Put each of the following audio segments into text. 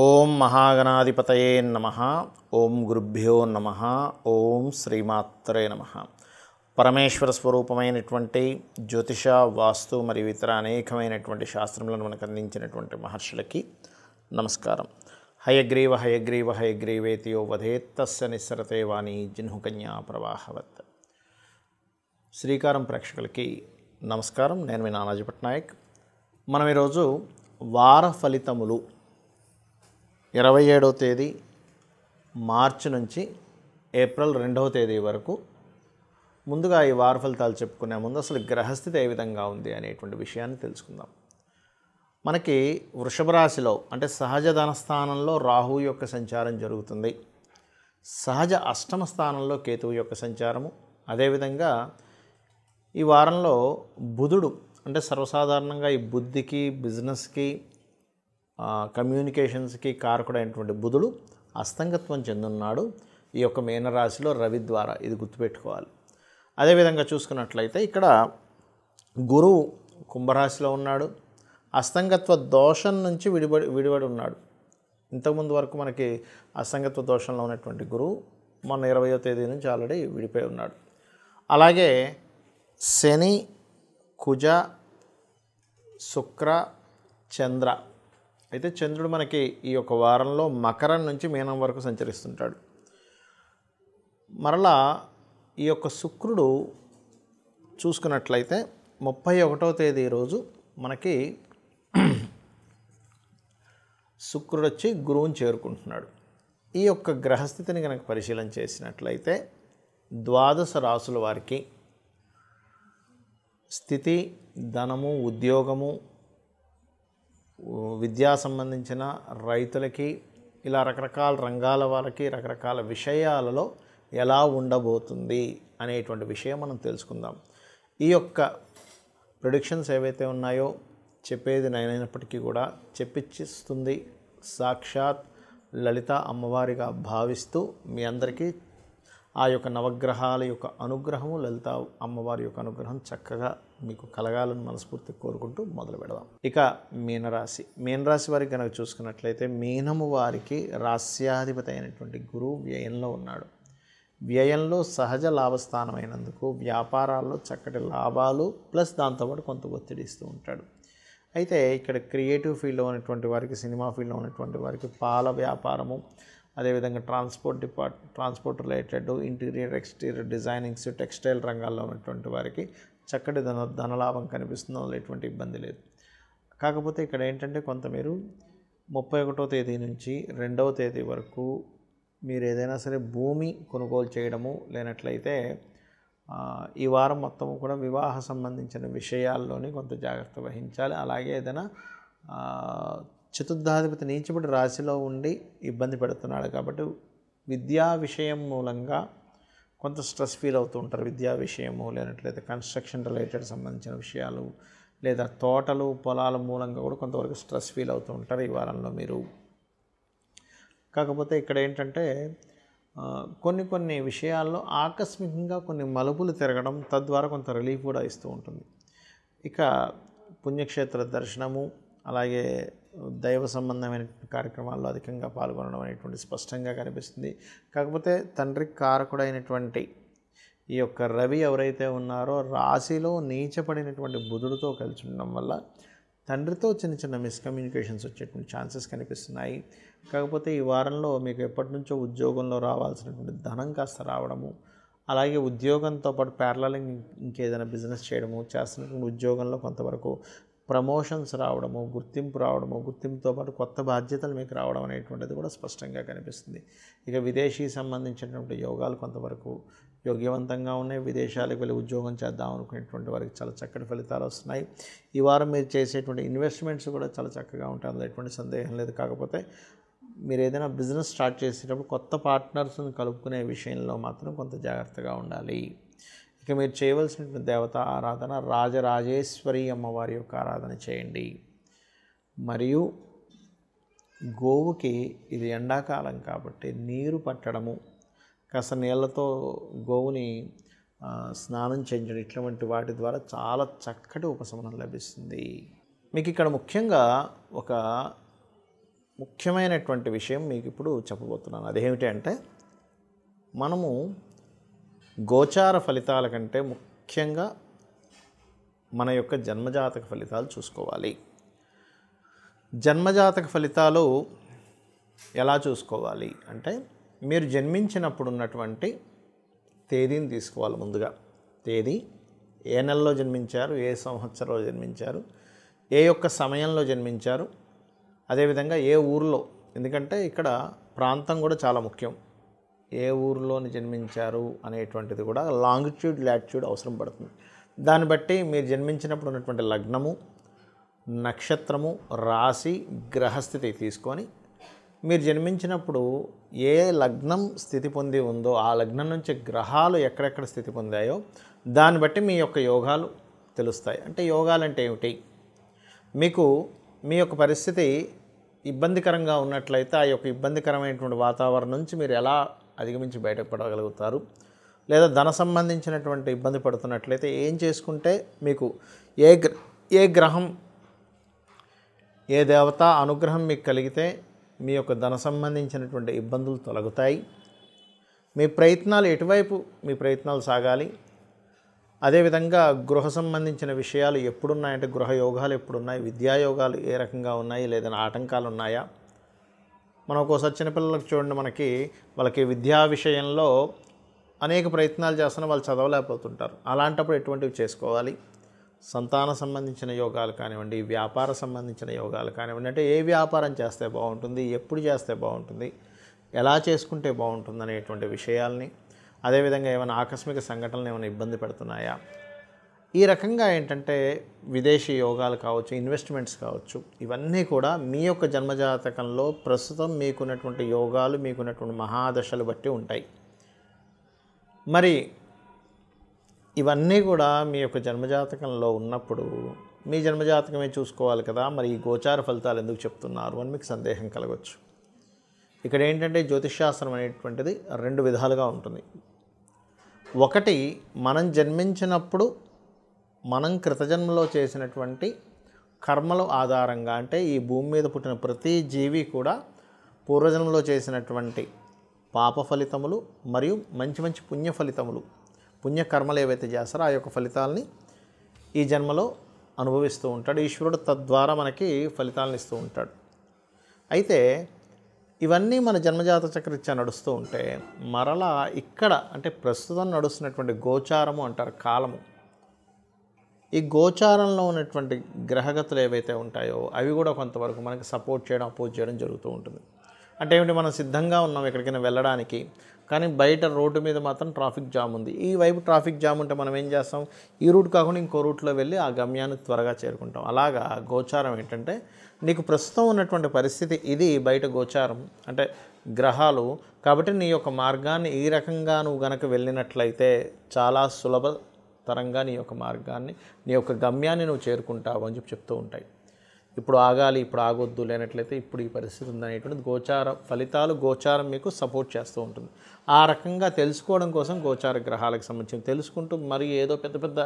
ఓం మహాగణాధిపతయే నమ ఓం గురుభ్యో నమ ఓం శ్రీమాత్రే నమ పరమేశ్వర స్వరూపమైనటువంటి జ్యోతిష వాస్తు మరియు ఇతర అనేకమైనటువంటి శాస్త్రములను మనకు అందించినటువంటి మహర్షులకి నమస్కారం హయగ్రీవ హయగ్రీవ హయగ్రీవేతియో వధేత్తస్య నిస్సరతే వాణి జిన్హుకన్యా ప్రవాహవత్ శ్రీకారం ప్రేక్షకులకి నమస్కారం నేను మీ నానాజీ పట్నాయక్ మనం ఈరోజు వార ఫలితములు ఇరవై ఏడవ తేదీ మార్చి నుంచి ఏప్రిల్ రెండవ తేదీ వరకు ముందుగా ఈ వార ఫలితాలు చెప్పుకునే ముందు అసలు గ్రహస్థితి ఏ విధంగా ఉంది అనేటువంటి విషయాన్ని తెలుసుకుందాం మనకి వృషభ రాశిలో అంటే సహజ ధనస్థానంలో రాహు యొక్క సంచారం జరుగుతుంది సహజ అష్టమ స్థానంలో కేతువు యొక్క సంచారము అదేవిధంగా ఈ వారంలో బుధుడు అంటే సర్వసాధారణంగా ఈ బుద్ధికి బిజినెస్కి కమ్యూనికేషన్స్కి కారకుడైనటువంటి బుధుడు అస్తంగత్వం చెందున్నాడు ఈ యొక్క మీనరాశిలో రవి ద్వారా ఇది గుర్తుపెట్టుకోవాలి అదేవిధంగా చూసుకున్నట్లయితే ఇక్కడ గురువు కుంభరాశిలో ఉన్నాడు అస్తంగత్వ దోషం నుంచి విడిబడి విడిబడి ఉన్నాడు ఇంతకుముందు వరకు మనకి అసంగత్వ దోషంలో ఉన్నటువంటి గురువు మొన్న ఇరవయో తేదీ నుంచి ఆల్రెడీ విడిపోయి ఉన్నాడు అలాగే శని కుజ శుక్ర చంద్ర అయితే చంద్రుడు మనకి ఈ యొక్క వారంలో మకరం నుంచి మీనం వరకు సంచరిస్తుంటాడు మరలా ఈ యొక్క శుక్రుడు చూసుకున్నట్లయితే ముప్పై ఒకటో తేదీ రోజు మనకి శుక్రుడు వచ్చి గురువుని చేరుకుంటున్నాడు ఈ యొక్క గ్రహస్థితిని కనుక పరిశీలన చేసినట్లయితే ద్వాదశ రాసుల వారికి స్థితి ధనము ఉద్యోగము విద్యా సంబంధించిన రైతులకి ఇలా రకరకాల రంగాల వాళ్ళకి రకరకాల విషయాలలో ఎలా ఉండబోతుంది అనేటువంటి విషయం మనం తెలుసుకుందాం ఈ యొక్క ప్రొడిక్షన్స్ ఏవైతే ఉన్నాయో చెప్పేది నేనైనప్పటికీ కూడా చెప్పిచ్చిస్తుంది సాక్షాత్ లలిత అమ్మవారిగా భావిస్తూ మీ అందరికీ ఆ యొక్క నవగ్రహాల యొక్క అనుగ్రహము లలిత అమ్మవారి యొక్క అనుగ్రహం చక్కగా మీకు కలగాలని మనస్ఫూర్తి కోరుకుంటూ మొదలు పెడదాం ఇక మీనరాశి మీనరాశి వారికి కనుక చూసుకున్నట్లయితే మీనము వారికి రాస్యాధిపతి అయినటువంటి గురువు వ్యయంలో ఉన్నాడు వ్యయంలో సహజ లాభస్థానమైనందుకు వ్యాపారాల్లో చక్కటి లాభాలు ప్లస్ దాంతోపాటు కొంత ఒత్తిడి ఇస్తూ ఉంటాడు అయితే ఇక్కడ క్రియేటివ్ ఫీల్డ్లో ఉన్నటువంటి వారికి సినిమా ఫీల్డ్లో ఉన్నటువంటి వారికి పాల వ్యాపారము అదేవిధంగా transport depart transport related interior exterior designings textile రంగాల్లో ఉన్నటువంటి వారికి చక్కటి ధన ధనలాభం కనిపిస్తుందో ఎటువంటి ఇబ్బంది లేదు కాకపోతే ఇక్కడ ఏంటంటే కొంత మీరు ముప్పై ఒకటో తేదీ నుంచి రెండవ తేదీ వరకు మీరు ఏదైనా సరే భూమి కొనుగోలు చేయడము లేనట్లయితే ఈ వారం మొత్తం కూడా వివాహ సంబంధించిన విషయాల్లోని కొంత జాగ్రత్త వహించాలి అలాగే ఏదైనా చతుర్థాధిపతి నీచబడి రాశిలో ఉండి ఇబ్బంది పెడుతున్నాడు కాబట్టి విద్యా విషయం మూలంగా కొంత స్ట్రెస్ ఫీల్ అవుతూ ఉంటారు విద్యా విషయము లేనట్లయితే కన్స్ట్రక్షన్ రిలేటెడ్ సంబంధించిన విషయాలు లేదా తోటలు పొలాల మూలంగా కూడా కొంతవరకు స్ట్రెస్ ఫీల్ అవుతూ ఉంటారు ఈ వారంలో మీరు కాకపోతే ఇక్కడ ఏంటంటే కొన్ని కొన్ని విషయాల్లో ఆకస్మికంగా కొన్ని మలుపులు తిరగడం తద్వారా కొంత రిలీఫ్ కూడా ఇస్తూ ఉంటుంది ఇక పుణ్యక్షేత్ర దర్శనము అలాగే దైవ సంబంధమైన కార్యక్రమాల్లో అధికంగా పాల్గొనడం అనేటువంటి స్పష్టంగా కనిపిస్తుంది కాకపోతే తండ్రి కారకుడైనటువంటి ఈ యొక్క రవి ఎవరైతే ఉన్నారో రాశిలో నీచపడినటువంటి బుధుడితో కలిసి ఉండడం వల్ల తండ్రితో చిన్న చిన్న మిస్కమ్యూనికేషన్స్ వచ్చేటువంటి ఛాన్సెస్ కనిపిస్తున్నాయి కాకపోతే ఈ వారంలో మీకు ఎప్పటి నుంచో ఉద్యోగంలో రావాల్సినటువంటి ధనం కాస్త రావడము అలాగే ఉద్యోగంతో పాటు ప్యారలలింగ్ ఇంకేదైనా బిజినెస్ చేయడము చేస్తున్నటువంటి ఉద్యోగంలో కొంతవరకు ప్రమోషన్స్ రావడము గుర్తింపు రావడము గుర్తింపుతో పాటు కొత్త బాధ్యతలు మీకు రావడం అనేటువంటిది కూడా స్పష్టంగా కనిపిస్తుంది ఇక విదేశీ సంబంధించినటువంటి యోగాలు కొంతవరకు యోగ్యవంతంగా ఉన్నాయి విదేశాలకు వెళ్ళి ఉద్యోగం చేద్దాం అనుకునేటువంటి వారికి చాలా చక్కటి ఫలితాలు వస్తున్నాయి ఈ వారం మీరు చేసేటువంటి ఇన్వెస్ట్మెంట్స్ కూడా చాలా చక్కగా ఉంటాయి ఎటువంటి సందేహం లేదు కాకపోతే మీరు ఏదైనా బిజినెస్ స్టార్ట్ చేసేటప్పుడు కొత్త పార్ట్నర్స్ని కలుపుకునే విషయంలో మాత్రం కొంత జాగ్రత్తగా ఉండాలి ఇక మీరు చేయవలసినటువంటి దేవత ఆరాధన రాజరాజేశ్వరి అమ్మవారి యొక్క ఆరాధన చేయండి మరియు గోవుకి ఇది ఎండాకాలం కాబట్టి నీరు పట్టడము కాస్త నీళ్ళతో గోవుని స్నానం చేయించడం ఇటువంటి వాటి ద్వారా చాలా చక్కటి ఉపశమనం లభిస్తుంది మీకు ఇక్కడ ముఖ్యంగా ఒక ముఖ్యమైనటువంటి విషయం మీకు ఇప్పుడు చెప్పబోతున్నాను అదేమిటి అంటే మనము గోచార ఫలితాల కంటే ముఖ్యంగా మన యొక్క జన్మజాతక ఫలితాలు చూసుకోవాలి జన్మజాతక ఫలితాలు ఎలా చూసుకోవాలి అంటే మీరు జన్మించినప్పుడు ఉన్నటువంటి తేదీని తీసుకోవాలి ముందుగా తేదీ ఏ నెలలో జన్మించారు ఏ సంవత్సరంలో జన్మించారు ఏ యొక్క సమయంలో జన్మించారు అదేవిధంగా ఏ ఊర్లో ఎందుకంటే ఇక్కడ ప్రాంతం కూడా చాలా ముఖ్యం ఏ ఊరిలోని జన్మించారు అనేటువంటిది కూడా లాంగిట్యూడ్ లాటిట్యూడ్ అవసరం పడుతుంది దాన్ని బట్టి మీరు జన్మించినప్పుడు ఉన్నటువంటి లగ్నము నక్షత్రము రాశి గ్రహస్థితి తీసుకొని మీరు జన్మించినప్పుడు ఏ లగ్నం స్థితి పొంది ఉందో ఆ లగ్నం నుంచి గ్రహాలు ఎక్కడెక్కడ స్థితి పొందాయో దాన్ని బట్టి మీ యొక్క యోగాలు తెలుస్తాయి అంటే యోగాలు అంటే ఏమిటి మీకు మీ యొక్క పరిస్థితి ఇబ్బందికరంగా ఉన్నట్లయితే ఆ యొక్క ఇబ్బందికరమైనటువంటి వాతావరణం నుంచి మీరు ఎలా అధిగమించి బయటపడగలుగుతారు లేదా ధన సంబంధించినటువంటి ఇబ్బంది పడుతున్నట్లయితే ఏం చేసుకుంటే మీకు ఏ ఏ గ్రహం ఏ దేవత అనుగ్రహం మీకు కలిగితే మీ యొక్క ధన సంబంధించినటువంటి ఇబ్బందులు తొలగుతాయి మీ ప్రయత్నాలు ఎటువైపు మీ ప్రయత్నాలు సాగాలి అదేవిధంగా గృహ సంబంధించిన విషయాలు ఎప్పుడున్నాయంటే గృహ యోగాలు ఎప్పుడున్నాయి విద్యాయోగాలు ఏ రకంగా ఉన్నాయి లేదా ఆటంకాలు ఉన్నాయా మనం ఒక్కోసారి చిన్నపిల్లలకు చూడండి మనకి వాళ్ళకి విద్యా విషయంలో అనేక ప్రయత్నాలు చేస్తున్నా వాళ్ళు చదవలేకపోతుంటారు అలాంటప్పుడు ఎటువంటివి చేసుకోవాలి సంతాన సంబంధించిన యోగాలు కానివ్వండి వ్యాపార సంబంధించిన యోగాలు కానివ్వండి అంటే ఏ వ్యాపారం చేస్తే బాగుంటుంది ఎప్పుడు చేస్తే బాగుంటుంది ఎలా చేసుకుంటే బాగుంటుంది అనేటువంటి విషయాల్ని అదేవిధంగా ఏమైనా ఆకస్మిక సంఘటనలు ఏమైనా ఇబ్బంది పెడుతున్నాయా ఈ రకంగా ఏంటంటే విదేశీ యోగాలు కావచ్చు ఇన్వెస్ట్మెంట్స్ కావచ్చు ఇవన్నీ కూడా మీ యొక్క జన్మజాతకంలో ప్రస్తుతం మీకున్నటువంటి యోగాలు మీకున్నటువంటి మహాదశలు బట్టి ఉంటాయి మరి ఇవన్నీ కూడా మీ యొక్క జన్మజాతకంలో ఉన్నప్పుడు మీ జన్మజాతకమే చూసుకోవాలి కదా మరి ఈ గోచార ఫలితాలు ఎందుకు చెప్తున్నారు అని మీకు సందేహం కలగవచ్చు ఇక్కడ ఏంటంటే శాస్త్రం అనేటువంటిది రెండు విధాలుగా ఉంటుంది ఒకటి మనం జన్మించినప్పుడు మనం కృతజన్మలో చేసినటువంటి కర్మల ఆధారంగా అంటే ఈ భూమి మీద పుట్టిన ప్రతి జీవి కూడా పూర్వజన్మలో చేసినటువంటి పాప ఫలితములు మరియు మంచి మంచి పుణ్య ఫలితములు పుణ్యకర్మలు ఏవైతే చేస్తారో ఆ యొక్క ఫలితాలని ఈ జన్మలో అనుభవిస్తూ ఉంటాడు ఈశ్వరుడు తద్వారా మనకి ఫలితాలను ఇస్తూ ఉంటాడు అయితే ఇవన్నీ మన జన్మజాత చక్రత్యా నడుస్తూ ఉంటే మరలా ఇక్కడ అంటే ప్రస్తుతం నడుస్తున్నటువంటి గోచారము అంటారు కాలము ఈ గోచారంలో ఉన్నటువంటి గ్రహగతులు ఏవైతే ఉంటాయో అవి కూడా కొంతవరకు మనకి సపోర్ట్ చేయడం అపోజ్ చేయడం జరుగుతూ ఉంటుంది అంటే ఏమిటి మనం సిద్ధంగా ఉన్నాం ఎక్కడికైనా వెళ్ళడానికి కానీ బయట రోడ్డు మీద మాత్రం ట్రాఫిక్ జామ్ ఉంది ఈ వైపు ట్రాఫిక్ జామ్ ఉంటే మనం ఏం చేస్తాం ఈ రూట్ కాకుండా ఇంకో రూట్లో వెళ్ళి ఆ గమ్యాన్ని త్వరగా చేరుకుంటాం అలాగా గోచారం ఏంటంటే నీకు ప్రస్తుతం ఉన్నటువంటి పరిస్థితి ఇది బయట గోచారం అంటే గ్రహాలు కాబట్టి నీ యొక్క మార్గాన్ని ఈ రకంగా నువ్వు గనక వెళ్ళినట్లయితే చాలా సులభ తరంగా నీ యొక్క మార్గాన్ని నీ యొక్క గమ్యాన్ని నువ్వు చేరుకుంటావు అని చెప్పి చెప్తూ ఉంటాయి ఇప్పుడు ఆగాలి ఇప్పుడు ఆగొద్దు లేనట్లయితే ఇప్పుడు ఈ పరిస్థితి ఉందనేటువంటిది గోచార ఫలితాలు గోచారం మీకు సపోర్ట్ చేస్తూ ఉంటుంది ఆ రకంగా తెలుసుకోవడం కోసం గోచార గ్రహాలకు సంబంధించి తెలుసుకుంటూ మరి ఏదో పెద్ద పెద్ద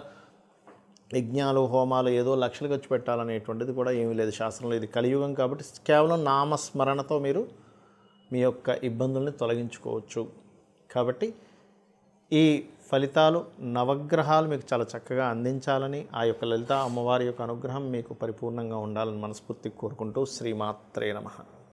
యజ్ఞాలు హోమాలు ఏదో లక్షలు ఖర్చు పెట్టాలనేటువంటిది కూడా ఏమీ లేదు శాస్త్రంలో ఇది కలియుగం కాబట్టి కేవలం నామస్మరణతో మీరు మీ యొక్క ఇబ్బందుల్ని తొలగించుకోవచ్చు కాబట్టి ఈ ఫలితాలు నవగ్రహాలు మీకు చాలా చక్కగా అందించాలని ఆ యొక్క లలిత అమ్మవారి యొక్క అనుగ్రహం మీకు పరిపూర్ణంగా ఉండాలని మనస్ఫూర్తి కోరుకుంటూ శ్రీమాత్రే నమ